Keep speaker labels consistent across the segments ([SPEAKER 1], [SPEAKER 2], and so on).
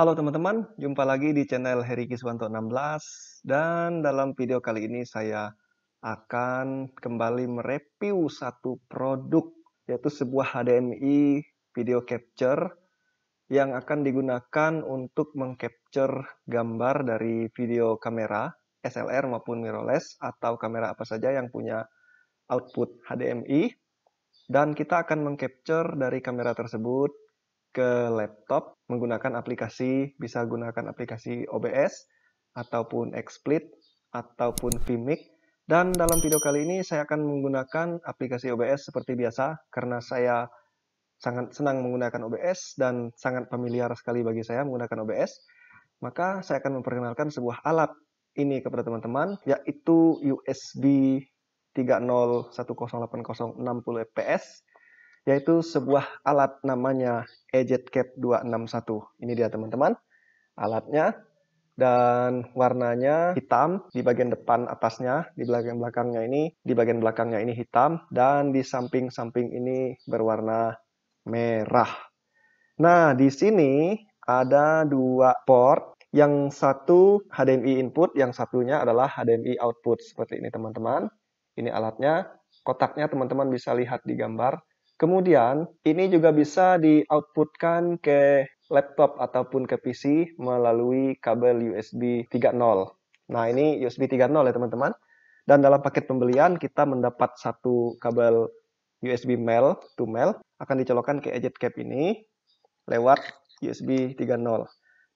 [SPEAKER 1] Halo teman-teman, jumpa lagi di channel Heri Kiswanto 16 dan dalam video kali ini saya akan kembali mereview satu produk yaitu sebuah HDMI video capture yang akan digunakan untuk mengcapture gambar dari video kamera SLR maupun mirrorless atau kamera apa saja yang punya output HDMI dan kita akan mengcapture dari kamera tersebut ke laptop menggunakan aplikasi, bisa gunakan aplikasi OBS, ataupun XSplit, ataupun Vimic. Dan dalam video kali ini saya akan menggunakan aplikasi OBS seperti biasa, karena saya sangat senang menggunakan OBS dan sangat familiar sekali bagi saya menggunakan OBS. Maka saya akan memperkenalkan sebuah alat ini kepada teman-teman, yaitu USB 60 fps yaitu sebuah alat namanya Cap 261. Ini dia teman-teman alatnya dan warnanya hitam di bagian depan atasnya, di bagian belakangnya ini, di bagian belakangnya ini hitam dan di samping-samping ini berwarna merah. Nah, di sini ada dua port yang satu HDMI input, yang satunya adalah HDMI output. Seperti ini teman-teman. Ini alatnya. Kotaknya teman-teman bisa lihat di gambar. Kemudian, ini juga bisa di-outputkan ke laptop ataupun ke PC melalui kabel USB 3.0. Nah, ini USB 3.0 ya teman-teman. Dan dalam paket pembelian kita mendapat satu kabel USB male to male akan dicolokkan ke eject cap ini lewat USB 3.0.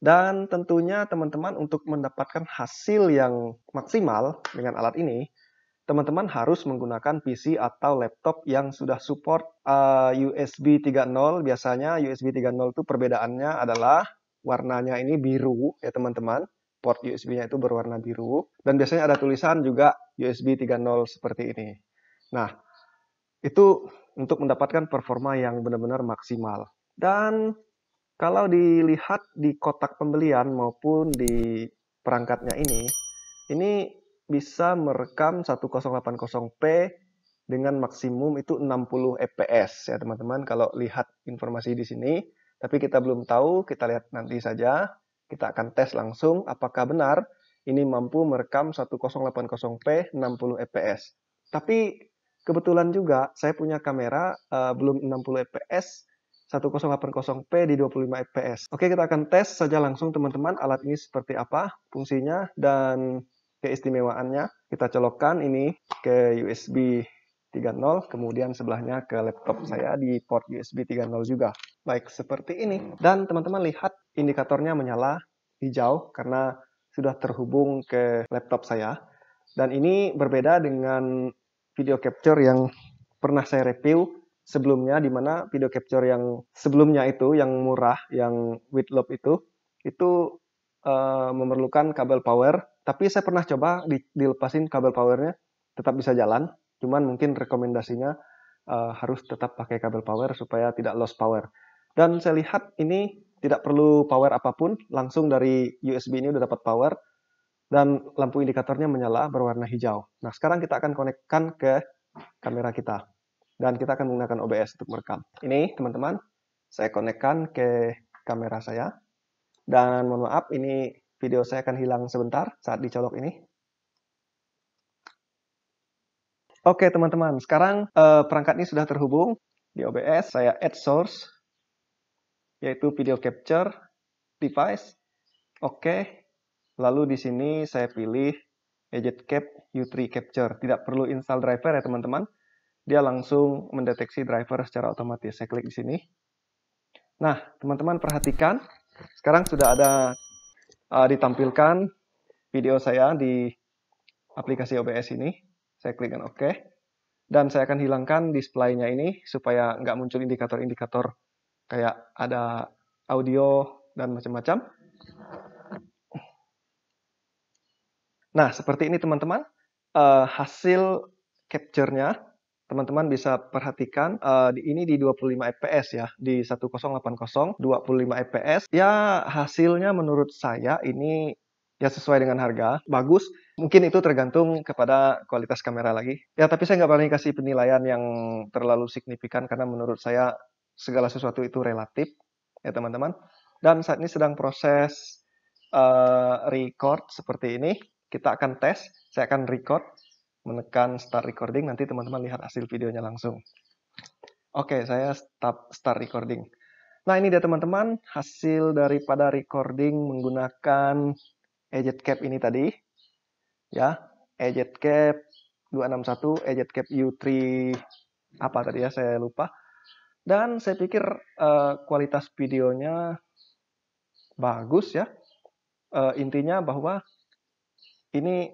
[SPEAKER 1] Dan tentunya teman-teman untuk mendapatkan hasil yang maksimal dengan alat ini, teman-teman harus menggunakan PC atau laptop yang sudah support uh, USB 3.0. Biasanya USB 3.0 itu perbedaannya adalah warnanya ini biru ya teman-teman. Port USB-nya itu berwarna biru dan biasanya ada tulisan juga USB 3.0 seperti ini. Nah, itu untuk mendapatkan performa yang benar-benar maksimal. Dan kalau dilihat di kotak pembelian maupun di perangkatnya ini, ini bisa merekam 1080p dengan maksimum itu 60 fps ya teman-teman kalau lihat informasi di sini tapi kita belum tahu kita lihat nanti saja kita akan tes langsung apakah benar ini mampu merekam 1080p 60 fps tapi kebetulan juga saya punya kamera uh, belum 60 fps 1080p di 25 fps oke kita akan tes saja langsung teman-teman alat ini seperti apa fungsinya dan keistimewaannya kita colokkan ini ke USB 3.0 kemudian sebelahnya ke laptop saya di port USB 3.0 juga baik seperti ini dan teman-teman lihat indikatornya menyala hijau karena sudah terhubung ke laptop saya dan ini berbeda dengan video capture yang pernah saya review sebelumnya di mana video capture yang sebelumnya itu yang murah yang with loop itu itu Eh, memerlukan kabel power, tapi saya pernah coba di, dilepasin kabel powernya, tetap bisa jalan. Cuman mungkin rekomendasinya uh, harus tetap pakai kabel power supaya tidak lost power. Dan saya lihat ini tidak perlu power apapun, langsung dari USB ini udah dapat power dan lampu indikatornya menyala berwarna hijau. Nah, sekarang kita akan konekkan ke kamera kita dan kita akan menggunakan OBS untuk merekam. Ini teman-teman, saya konekkan ke kamera saya. Dan mohon maaf, ini video saya akan hilang sebentar saat dicolok ini. Oke teman-teman, sekarang eh, perangkat ini sudah terhubung di OBS. Saya add source, yaitu video capture device. Oke, lalu di sini saya pilih cap U3 Capture. Tidak perlu install driver ya teman-teman. Dia langsung mendeteksi driver secara otomatis. Saya klik di sini. Nah, teman-teman perhatikan sekarang sudah ada uh, ditampilkan video saya di aplikasi OBS ini. Saya klikkan OK. Dan saya akan hilangkan display-nya ini supaya nggak muncul indikator-indikator kayak ada audio dan macam-macam. Nah, seperti ini teman-teman. Uh, hasil capture-nya teman-teman bisa perhatikan uh, di ini di 25 fps ya di 1080 25 fps ya hasilnya menurut saya ini ya sesuai dengan harga bagus mungkin itu tergantung kepada kualitas kamera lagi ya tapi saya nggak berani kasih penilaian yang terlalu signifikan karena menurut saya segala sesuatu itu relatif ya teman-teman dan saat ini sedang proses uh, record seperti ini kita akan tes saya akan record menekan start recording, nanti teman-teman lihat hasil videonya langsung. Oke, saya stop start recording. Nah, ini dia teman-teman, hasil daripada recording menggunakan EjetCap ini tadi. Ya, EjetCap 261, EjetCap U3 apa tadi ya, saya lupa. Dan saya pikir uh, kualitas videonya bagus ya. Uh, intinya bahwa ini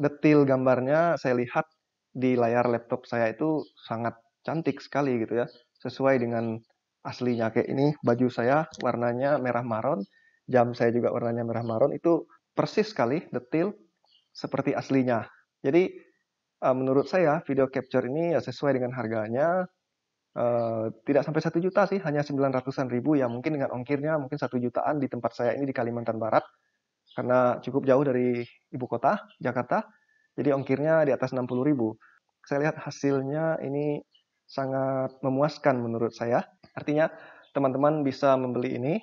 [SPEAKER 1] detail gambarnya saya lihat di layar laptop saya itu sangat cantik sekali gitu ya sesuai dengan aslinya kayak ini baju saya warnanya merah maron jam saya juga warnanya merah maron itu persis sekali detail seperti aslinya jadi eh, menurut saya video capture ini ya sesuai dengan harganya Uh, tidak sampai satu juta sih, hanya 900-an ribu ya mungkin dengan ongkirnya mungkin satu jutaan di tempat saya ini di Kalimantan Barat karena cukup jauh dari ibu kota Jakarta jadi ongkirnya di atas 60 ribu saya lihat hasilnya ini sangat memuaskan menurut saya artinya teman-teman bisa membeli ini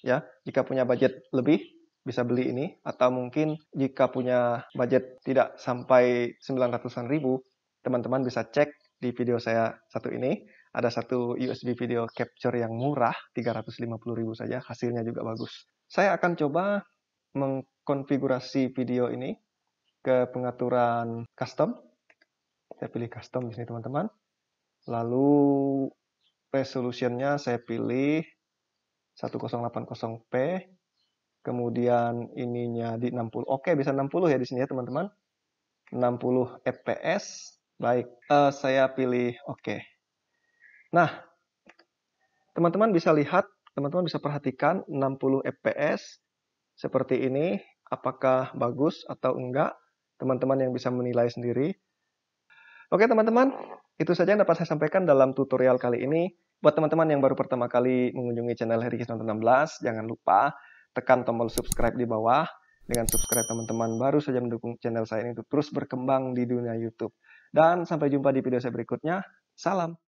[SPEAKER 1] ya jika punya budget lebih bisa beli ini atau mungkin jika punya budget tidak sampai 900-an ribu teman-teman bisa cek di video saya satu ini ada satu USB video capture yang murah 350 ribu saja hasilnya juga bagus saya akan coba mengkonfigurasi video ini ke pengaturan custom. Saya pilih custom di sini teman-teman. Lalu resolusinya saya pilih 1080p. Kemudian ininya di 60. Oke, bisa 60 ya di sini ya teman-teman. 60 fps. Baik, uh, saya pilih oke. Nah, teman-teman bisa lihat, teman-teman bisa perhatikan 60 fps seperti ini, apakah bagus atau enggak, teman-teman yang bisa menilai sendiri. Oke teman-teman, itu saja yang dapat saya sampaikan dalam tutorial kali ini. Buat teman-teman yang baru pertama kali mengunjungi channel Heri 16, jangan lupa tekan tombol subscribe di bawah. Dengan subscribe teman-teman baru saja mendukung channel saya ini untuk terus berkembang di dunia YouTube. Dan sampai jumpa di video saya berikutnya. Salam!